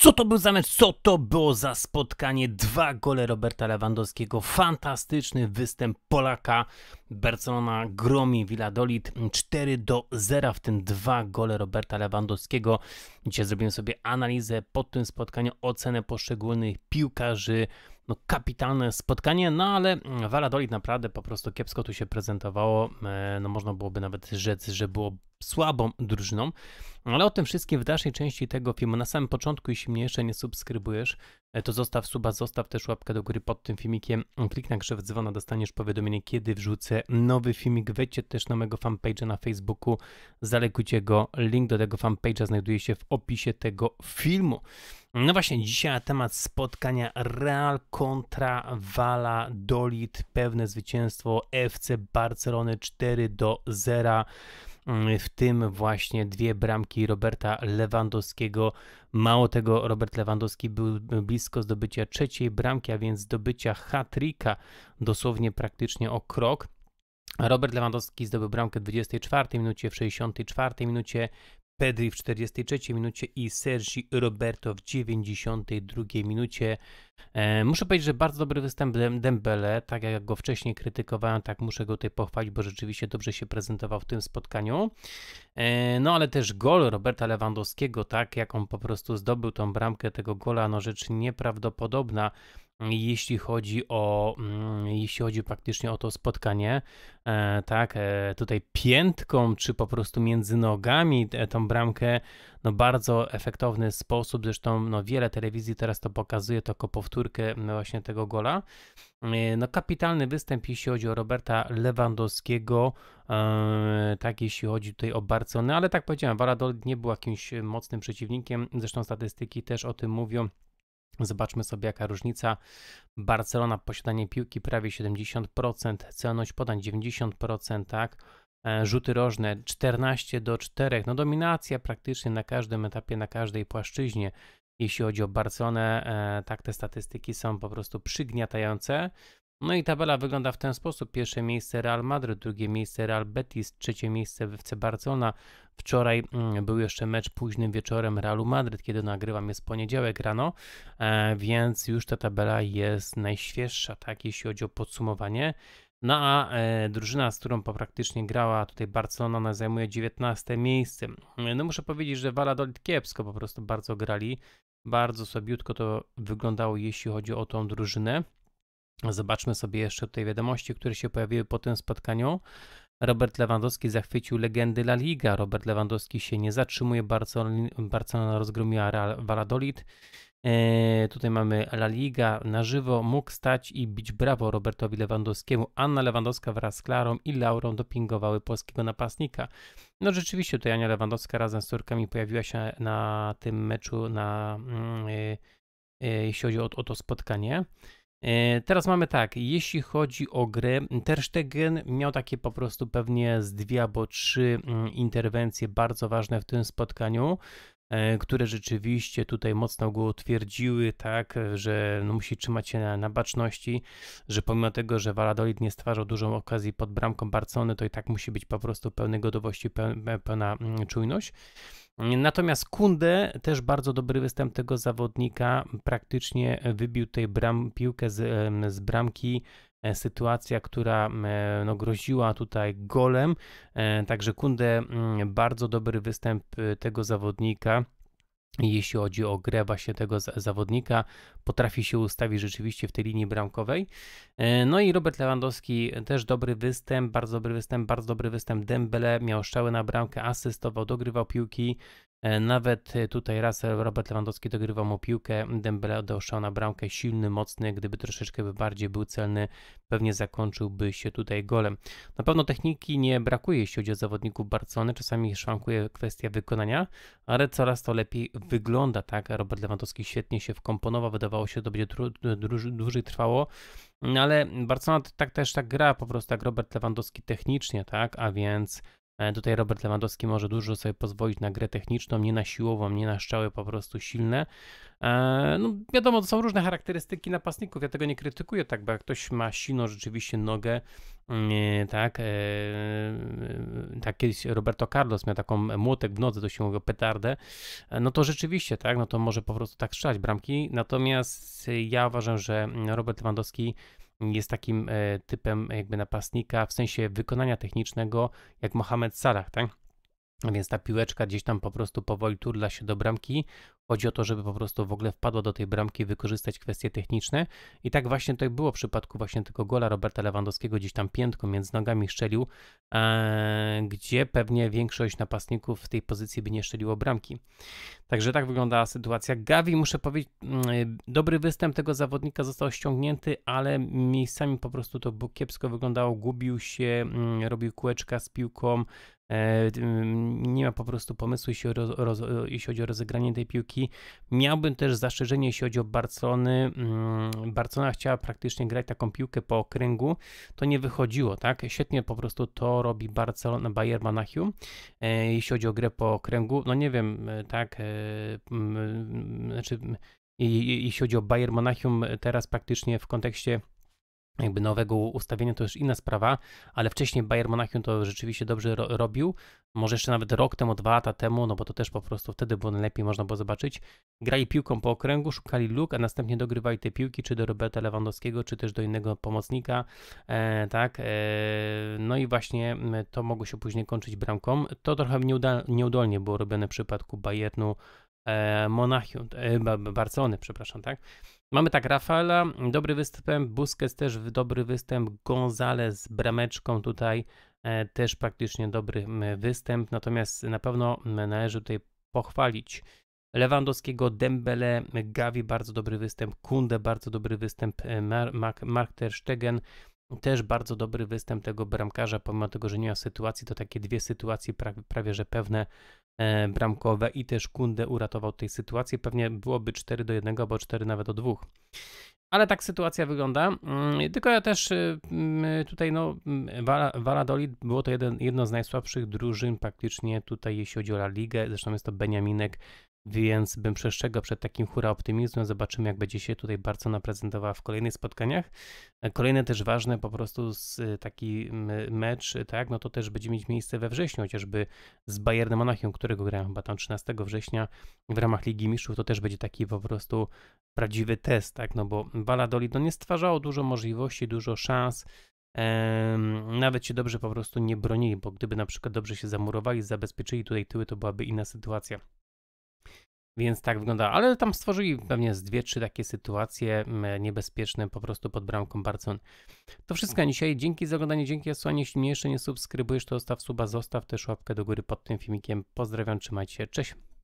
Co to był za mecz? Co to było za spotkanie? Dwa gole Roberta Lewandowskiego, fantastyczny występ Polaka, Barcelona gromi Villadolid 4 do 0, w tym dwa gole Roberta Lewandowskiego. Dzisiaj zrobimy sobie analizę po tym spotkaniu, ocenę poszczególnych piłkarzy. No, kapitalne spotkanie, no ale Valladolid naprawdę po prostu kiepsko tu się prezentowało. E, no, można byłoby nawet rzec, że było słabą drużyną, ale o tym wszystkim w dalszej części tego filmu. Na samym początku, jeśli mnie jeszcze nie subskrybujesz, e, to zostaw suba, zostaw też łapkę do góry pod tym filmikiem, kliknij na krzew dzwona, dostaniesz powiadomienie, kiedy wrzucę nowy filmik, wejdźcie też na mojego fanpage'a na Facebooku, zalekujcie go, link do tego fanpage'a znajduje się w opisie tego filmu. No właśnie, dzisiaj na temat spotkania Real kontra Valladolid, pewne zwycięstwo FC Barcelony 4 do 0 w tym właśnie dwie bramki Roberta Lewandowskiego. Mało tego, Robert Lewandowski był blisko zdobycia trzeciej bramki, a więc zdobycia hat dosłownie praktycznie o krok. Robert Lewandowski zdobył bramkę w 24 minucie, w 64 minucie, Pedri w 43 minucie i Sergi Roberto w 92 minucie. E, muszę powiedzieć, że bardzo dobry występ Dembele, tak jak go wcześniej krytykowałem, tak muszę go tutaj pochwalić, bo rzeczywiście dobrze się prezentował w tym spotkaniu. E, no ale też gol Roberta Lewandowskiego, tak jak on po prostu zdobył tą bramkę tego gola, no rzecz nieprawdopodobna jeśli chodzi o, mm, jeśli chodzi praktycznie o to spotkanie, e, tak, e, tutaj piętką, czy po prostu między nogami e, tą bramkę, no bardzo efektowny sposób, zresztą no wiele telewizji teraz to pokazuje, to jako powtórkę no, właśnie tego gola. No kapitalny występ, jeśli chodzi o Roberta Lewandowskiego, tak jeśli chodzi tutaj o Barcelonę, ale tak powiedziałem, Valadol nie był jakimś mocnym przeciwnikiem, zresztą statystyki też o tym mówią, Zobaczmy sobie, jaka różnica. Barcelona posiadanie piłki prawie 70%, celność podań 90%, tak? E, rzuty rożne 14 do 4. No dominacja praktycznie na każdym etapie, na każdej płaszczyźnie. Jeśli chodzi o Barcelonę, e, tak te statystyki są po prostu przygniatające. No i tabela wygląda w ten sposób. Pierwsze miejsce Real Madrid, drugie miejsce Real Betis, trzecie miejsce FC Barcelona. Wczoraj mm, był jeszcze mecz późnym wieczorem Realu Madryt, kiedy nagrywam jest poniedziałek rano, e, więc już ta tabela jest najświeższa, tak, jeśli chodzi o podsumowanie. No a e, drużyna, z którą praktycznie grała tutaj Barcelona, ona zajmuje 19 miejsce. No muszę powiedzieć, że Valladolid kiepsko po prostu bardzo grali. Bardzo słabiutko to wyglądało, jeśli chodzi o tą drużynę. Zobaczmy sobie jeszcze tutaj wiadomości, które się pojawiły po tym spotkaniu. Robert Lewandowski zachwycił legendy La Liga. Robert Lewandowski się nie zatrzymuje. Barcelona, rozgromiła Real Valladolid. Eee, tutaj mamy La Liga na żywo. Mógł stać i bić brawo Robertowi Lewandowskiemu. Anna Lewandowska wraz z Klarą i Laurą dopingowały polskiego napastnika. No rzeczywiście tutaj Ania Lewandowska razem z córkami pojawiła się na tym meczu, na, yy, yy, jeśli chodzi o, o to spotkanie. E, teraz mamy tak, jeśli chodzi o grę, Stegen miał takie po prostu pewnie z dwie albo trzy mm, interwencje bardzo ważne w tym spotkaniu. E, które rzeczywiście tutaj mocno go utwierdziły, tak, że no musi trzymać się na, na, baczności, że pomimo tego, że Valladolid nie stwarzał dużą okazji pod bramką Barcony, to i tak musi być po prostu pełny gotowości, pełna mm, czujność. Natomiast Kunde też bardzo dobry występ tego zawodnika, praktycznie wybił tej bram, piłkę z, z bramki E, sytuacja, która e, no, groziła tutaj golem. E, także Kunde, mm, bardzo dobry występ tego zawodnika jeśli chodzi o grę właśnie tego zawodnika, potrafi się ustawić rzeczywiście w tej linii bramkowej. No i Robert Lewandowski też dobry występ, bardzo dobry występ, bardzo dobry występ. Dembele miał strzały na bramkę, asystował, dogrywał piłki. E, nawet e, tutaj raz Robert Lewandowski dogrywał mu piłkę, Dembele doszał na bramkę, silny, mocny, gdyby troszeczkę bardziej był celny, pewnie zakończyłby się tutaj golem. Na pewno techniki nie brakuje, jeśli chodzi o zawodników Barcelony, czasami szwankuje kwestia wykonania, ale coraz to lepiej wygląda, tak? Robert Lewandowski świetnie się wkomponował, wydawało się, że to będzie dłużej trwało, no, ale Barcelona tak też tak gra, po prostu jak Robert Lewandowski technicznie, tak? A więc E, tutaj Robert Lewandowski może dużo sobie pozwolić na grę techniczną, nie na siłową, nie na strzały po prostu silne. E, no wiadomo, to są różne charakterystyki napastników, ja tego nie krytykuję tak, bo jak ktoś ma silną rzeczywiście nogę, mm, e, tak, tak kiedyś Roberto Carlos miał taką młotek w nodze, to się mówi petardę, no to rzeczywiście, tak, no to może po prostu tak strzelać bramki, natomiast ja uważam, że Robert Lewandowski jest takim e, typem jakby napastnika w sensie wykonania technicznego jak Mohamed Salah, tak? Więc ta piłeczka gdzieś tam po prostu powoli turla się do bramki, Chodzi o to, żeby po prostu w ogóle wpadła do tej bramki, wykorzystać kwestie techniczne. I tak właśnie to było w przypadku właśnie tego gola Roberta Lewandowskiego, gdzieś tam piętko między nogami szczelił, e, gdzie pewnie większość napastników w tej pozycji by nie szczeliło bramki. Także tak wyglądała sytuacja. Gavi, muszę powiedzieć, mm, dobry występ tego zawodnika został ściągnięty, ale miejscami po prostu to kiepsko wyglądało, gubił się, mm, robił kółeczka z piłką, E, mm, nie ma po prostu pomysłu, jeśli, roz, roz, jeśli chodzi o rozegranie tej piłki. Miałbym też zastrzeżenie, jeśli chodzi o Barcelony. Mm, Barcelona chciała praktycznie grać taką piłkę po okręgu, to nie wychodziło, tak? Świetnie po prostu to robi Barcelona, Bayern Monachium, e, jeśli chodzi o grę po okręgu. No nie wiem, e, tak, znaczy jeśli chodzi o Bayern Monachium teraz praktycznie w kontekście jakby nowego ustawienia to już inna sprawa, ale wcześniej Bayern Monachium to rzeczywiście dobrze ro robił. Może jeszcze nawet rok temu, dwa lata temu, no bo to też po prostu wtedy było najlepiej, można było zobaczyć. Grali piłką po okręgu, szukali luk, a następnie dogrywali te piłki, czy do Roberta Lewandowskiego, czy też do innego pomocnika, e, tak. E, no i właśnie to mogło się później kończyć bramką. To trochę nieudolnie było robione w przypadku Bayernu E, Monachium, e, Barcelony, przepraszam, tak? Mamy tak, Rafaela, dobry występ, Busquets też dobry występ, Gonzalez z brameczką tutaj e, też praktycznie dobry występ, natomiast na pewno należy tutaj pochwalić Lewandowskiego, Dembele, Gavi bardzo dobry występ, Kunde bardzo dobry występ, Mark, Mark Ter Stegen, też bardzo dobry występ tego bramkarza, pomimo tego, że nie ma sytuacji, to takie dwie sytuacje prawie, prawie że pewne e, bramkowe i też Kunde uratował tej sytuacji. Pewnie byłoby 4 do 1 albo 4 nawet do 2. Ale tak sytuacja wygląda. Mm, tylko ja też y, mm, tutaj, no, mm, Valladolid było to jeden, jedno z najsłabszych drużyn praktycznie tutaj, jeśli chodzi o La Ligę. Zresztą jest to Beniaminek więc bym przestrzegał przed takim hura optymizmem. Zobaczymy, jak będzie się tutaj bardzo prezentowała w kolejnych spotkaniach. E, kolejne też ważne po prostu z e, taki mecz, tak, no to też będzie mieć miejsce we wrześniu, chociażby z Bayernem Monachium, którego grałem chyba tam 13 września w ramach Ligi Mistrzów, to też będzie taki po prostu prawdziwy test, tak, no bo Valladolid no, nie stwarzało dużo możliwości, dużo szans, nawet się dobrze po prostu nie bronili, bo gdyby na przykład dobrze się zamurowali, zabezpieczyli tutaj tyły, to byłaby inna sytuacja. Więc tak wygląda, ale tam stworzyli pewnie z dwie, trzy takie sytuacje mm, niebezpieczne po prostu pod bramką Barcon. To wszystko dzisiaj. Dzięki za oglądanie, dzięki osłanie. Jeśli mnie jeszcze nie subskrybujesz, to zostaw suba, zostaw też łapkę do góry pod tym filmikiem. Pozdrawiam, trzymajcie się, cześć.